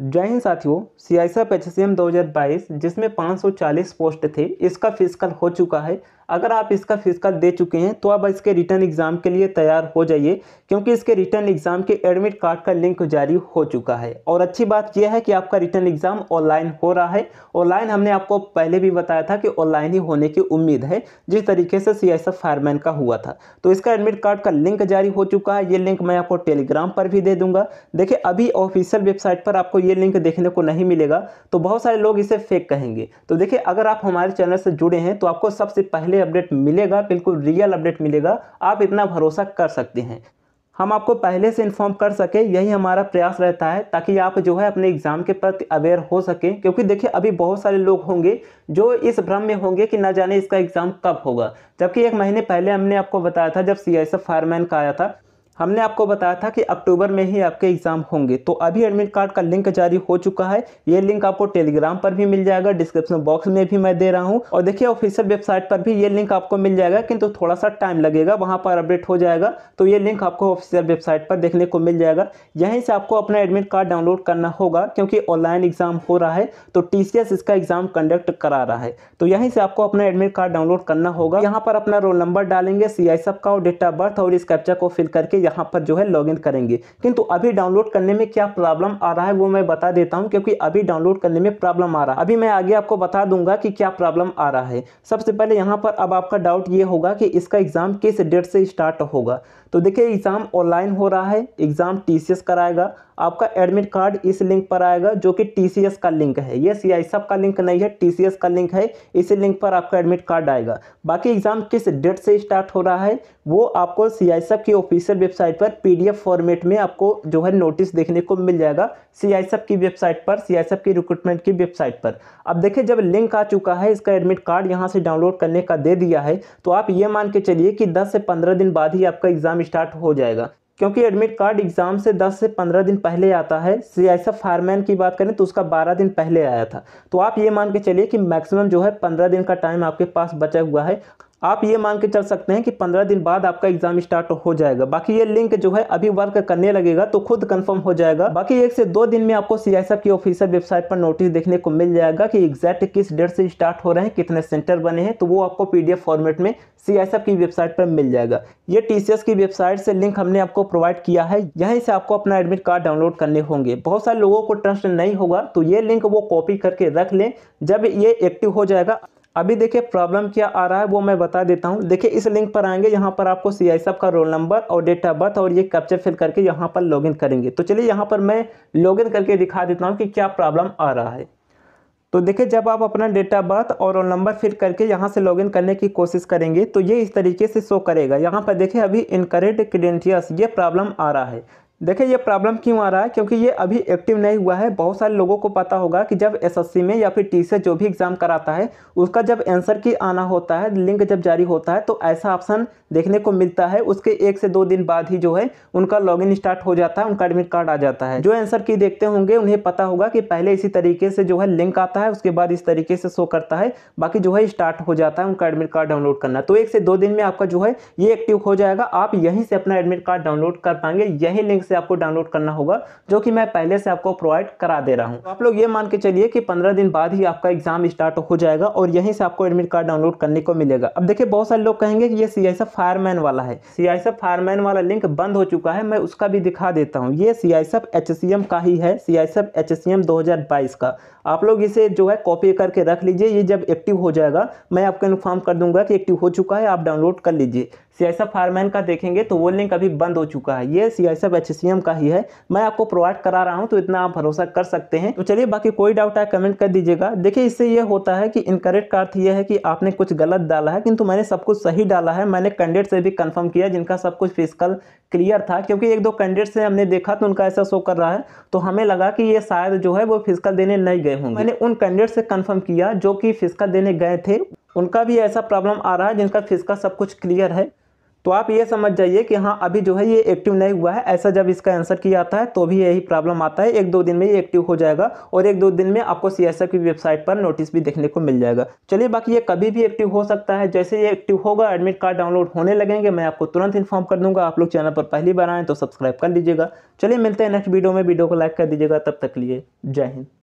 जय हिंद साथियों सी आई दो एफ बाईस जिसमें पाँच सौ जिसमें 540 पोस्ट थे इसका फिजिकल हो चुका है अगर आप इसका फिजिकल दे चुके हैं तो आप इसके रिटर्न एग्ज़ाम के लिए तैयार हो जाइए क्योंकि इसके रिटर्न एग्ज़ाम के एडमिट कार्ड का लिंक जारी हो चुका है और अच्छी बात यह है कि आपका रिटर्न एग्ज़ाम ऑनलाइन हो रहा है ऑनलाइन हमने आपको पहले भी बताया था कि ऑनलाइन ही होने की उम्मीद है जिस तरीके से सी एस फायरमैन का हुआ था तो इसका एडमिट कार्ड का लिंक जारी हो चुका है ये लिंक मैं आपको टेलीग्राम पर भी दे दूंगा देखिए अभी ऑफिशियल वेबसाइट पर आपको ये लिंक देखने को नहीं मिलेगा तो बहुत सारे लोग इसे फेक कहेंगे तो देखिए अगर आप हमारे चैनल से जुड़े हैं तो आपको सबसे पहले डे अपडेट मिलेगा बिल्कुल रियल अपडेट मिलेगा आप इतना भरोसा कर सकते हैं हम आपको पहले से इन्फॉर्म कर सके यही हमारा प्रयास रहता है ताकि आप जो है अपने एग्ज़ाम के प्रति अवेयर हो सकें क्योंकि देखिए अभी बहुत सारे लोग होंगे जो इस भ्रम में होंगे कि ना जाने इसका एग्ज़ाम कब होगा जबकि एक महीने पहले हमने आपको बताया था जब सी आई फायरमैन का आया था हमने आपको बताया था कि अक्टूबर में ही आपके एग्ज़ाम होंगे तो अभी एडमिट कार्ड का लिंक जारी हो चुका है ये लिंक आपको टेलीग्राम पर भी मिल जाएगा डिस्क्रिप्शन बॉक्स में भी मैं दे रहा हूँ और देखिए ऑफिशियल वेबसाइट पर भी ये लिंक आपको मिल जाएगा किंतु थोड़ा सा टाइम लगेगा वहाँ पर अपडेट हो जाएगा तो ये लिंक आपको ऑफिशियल वेबसाइट पर देखने को मिल जाएगा यहीं से आपको अपना एडमिट कार्ड डाउनलोड करना होगा क्योंकि ऑनलाइन एग्ज़ाम हो रहा है तो टी इसका एग्ज़ाम कंडक्ट करा रहा है तो यहीं से आपको अपना एडमिट कार्ड डाउनलोड करना होगा यहाँ पर अपना रोल नंबर डालेंगे सी आई का और डेट ऑफ बर्थ और इस कैप्चा को फिल करके यहाँ पर जो है लॉग करेंगे किंतु अभी डाउनलोड करने में क्या प्रॉब्लम आ रहा है वो मैं बता देता हूँ क्योंकि अभी डाउनलोड करने में प्रॉब्लम आ रहा है अभी मैं आगे आपको बता दूंगा कि क्या प्रॉब्लम आ रहा है सबसे पहले यहाँ पर अब आपका डाउट ये होगा कि इसका एग्ज़ाम किस डेट से स्टार्ट होगा तो देखिए एग्ज़ाम ऑनलाइन हो रहा है एग्ज़ाम टी कराएगा आपका एडमिट कार्ड इस लिंक पर आएगा जो कि टी का लिंक है ये सी आई सब का लिंक नहीं है टी का लिंक है इसी लिंक पर आपका एडमिट कार्ड आएगा बाकी एग्ज़ाम किस डेट से स्टार्ट हो रहा है वो आपको सी आई सब की ऑफिशियल वेबसाइट पर पी फॉर्मेट में आपको जो है नोटिस देखने को मिल जाएगा सी आई सब की वेबसाइट पर सी आई सब की रिक्रूटमेंट की वेबसाइट पर अब देखिए जब लिंक आ चुका है इसका एडमिट कार्ड यहाँ से डाउनलोड करने का दे दिया है तो आप ये मान के चलिए कि दस से पंद्रह दिन बाद ही आपका एग्ज़ाम एग्ज़ाम स्टार्ट हो जाएगा क्योंकि एडमिट कार्ड एग्ज़ाम से 10 से 15 दिन पहले आता है ऐसा फार्मैन की बात करें तो उसका 12 दिन पहले आया था तो आप ये मान के चलिए कि मैक्सिमम जो है 15 दिन का टाइम आपके पास बचा हुआ है आप ये मान के चल सकते हैं कि पंद्रह दिन बाद आपका एग्जाम स्टार्ट हो जाएगा बाकी ये लिंक जो है अभी वर्क करने लगेगा तो खुद कंफर्म हो जाएगा बाकी एक से दो दिन में आपको सी की ऑफिसियल वेबसाइट पर नोटिस देखने को मिल जाएगा कि एग्जैक्ट किस डेट से स्टार्ट हो रहे हैं कितने सेंटर बने हैं तो वो आपको पीडीएफ फॉर्मेट में सी की वेबसाइट पर मिल जाएगा ये टीसीएस की वेबसाइट से लिंक हमने आपको प्रोवाइड किया है यहीं से आपको अपना एडमिट कार्ड डाउनलोड करने होंगे बहुत सारे लोगों को ट्रस्ट नहीं होगा तो ये लिंक वो कॉपी करके रख लें जब ये एक्टिव हो जाएगा अभी देखिए प्रॉब्लम क्या आ रहा है वो मैं बता देता हूँ देखिए इस लिंक पर आएंगे यहाँ पर आपको सी आई का रोल नंबर और डेट ऑफ बर्थ और ये कैप्चर फिल करके यहाँ पर लॉगिन करेंगे तो चलिए यहाँ पर मैं लॉगिन करके दिखा देता हूँ कि क्या प्रॉब्लम आ रहा है तो देखिए जब आप अपना डेट ऑफ बर्थ और रोल नंबर फिल करके यहाँ से लॉगिन करने की कोशिश करेंगे तो ये इस तरीके से शो करेगा यहाँ पर देखिए अभी इनकरेक्ट क्रीडेंटियस ये प्रॉब्लम आ रहा है देखिए ये प्रॉब्लम क्यों आ रहा है क्योंकि ये अभी एक्टिव नहीं हुआ है बहुत सारे लोगों को पता होगा कि जब एसएससी में या फिर टी से जो भी एग्ज़ाम कराता है उसका जब आंसर की आना होता है लिंक जब जारी होता है तो ऐसा ऑप्शन देखने को मिलता है उसके एक से दो दिन बाद ही जो है उनका लॉगिन स्टार्ट हो जाता है उनका एडमिट कार्ड आ जाता है जो आंसर की देखते होंगे उन्हें पता होगा कि पहले इसी तरीके से जो है लिंक आता है उसके बाद इस तरीके से शो करता है बाकी जो है स्टार्ट हो जाता है उनका एडमिट कार्ड डाउनलोड करना तो एक से दो दिन में आपका जो है ये एक्टिव हो जाएगा आप यहीं से अपना एडमिट कार्ड डाउनलोड कर पाएंगे यही लिंक से आपको डाउनलोड करना होगा जो कि मैं पहले से आपको प्रोवाइड करा दे रहा हूँ आप लोग ये मान के चलिए कि पंद्रह दिन बाद ही आपका एग्जाम स्टार्ट हो जाएगा और यहीं से आपको एडमिट कार्ड डाउनलोड करने को मिलेगा अब देखिए बहुत सारे लोग कहेंगे कि ये सी आई फायरमैन वाला है सी आई फायरमैन वाला लिंक बंद हो चुका है मैं उसका भी दिखा देता हूँ ये सी आई एचसीएम का ही है सी आई एचसीएम 2022 का आप लोग इसे जो है कॉपी करके रख लीजिए ये जब एक्टिव हो जाएगा मैं आपको इन्फॉर्म कर दूंगा कि एक्टिव हो चुका है आप डाउनलोड कर लीजिए सी आई सब फायरमैन का देखेंगे तो वो लिंक अभी बंद हो चुका है ये सी एचसीएम सब एच सी एम का ही है मैं आपको प्रोवाइड करा रहा हूँ तो इतना आप भरोसा कर सकते हैं तो चलिए बाकी कोई डाउट आए कमेंट कर दीजिएगा देखिए इससे ये होता है कि इनकरेक्ट का अर्थ ये है कि आपने कुछ गलत डाला है किंतु मैंने सब कुछ सही डाला है मैंने कैंडिडेट से भी कन्फर्म किया जिनका सब कुछ फिजिकल क्लियर था क्योंकि एक दो कैंडिडेट से हमने देखा तो उनका ऐसा शो कर रहा है तो हमें लगा कि ये शायद जो है वो फिजिकल देने नहीं गए होंगे मैंने उन कैंडिडेट से कन्फर्म किया जो कि फिजिकल देने गए थे उनका भी ऐसा प्रॉब्लम आ रहा है जिनका फिजिकल सब कुछ क्लियर है तो आप ये समझ जाइए कि हाँ अभी जो है ये एक्टिव नहीं हुआ है ऐसा जब इसका आंसर किया जाता है तो भी यही प्रॉब्लम आता है एक दो दिन में ये एक्टिव हो जाएगा और एक दो दिन में आपको सी की वेबसाइट पर नोटिस भी देखने को मिल जाएगा चलिए बाकी ये कभी भी एक्टिव हो सकता है जैसे ये एक्टिव होगा एडमिट कार्ड डाउनलोड होने लगेंगे मैं आपको तुरंत इन्फॉर्म कर दूंगा आप लोग चैनल पर पहली बार आएँ तो सब्सक्राइब कर लीजिएगा चलिए मिलते हैं नेक्स्ट वीडियो में वीडियो को लाइक कर दीजिएगा तब तक लिए जय हिंद